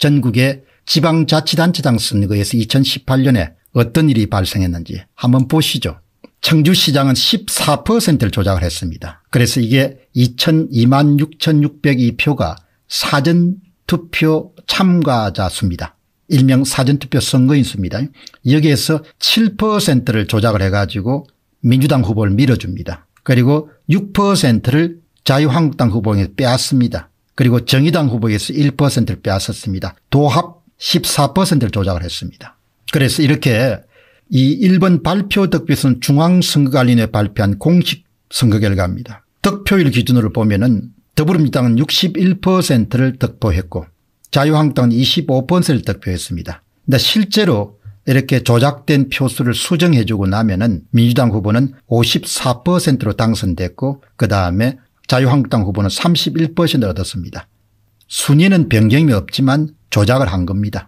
전국의 지방자치단체장 선거에서 2018년에 어떤 일이 발생했는지 한번 보시죠. 청주시장은 14%를 조작을 했습니다. 그래서 이게 2 0 2만 6,602표가 사전투표 참가자 수입니다. 일명 사전투표 선거인 수입니다. 여기에서 7%를 조작을 해가지고 민주당 후보를 밀어줍니다. 그리고 6%를 자유한국당 후보에 빼앗습니다. 그리고 정의당 후보에서 1%를 빼앗았습니다. 도합 14%를 조작을 했습니다. 그래서 이렇게 이 1번 발표 득표수는 중앙선거관리위원회 발표한 공식 선거 결과입니다. 득표율 기준으로 보면 은 더불어민주당은 61%를 득표했고 자유한국당은 25%를 득표했습니다. 그런데 실제로 이렇게 조작된 표수를 수정해 주고 나면 은 민주당 후보는 54%로 당선됐고 그다음에 자유한국당 후보는 31%를 얻었습니다. 순위는 변경이 없지만 조작을 한 겁니다.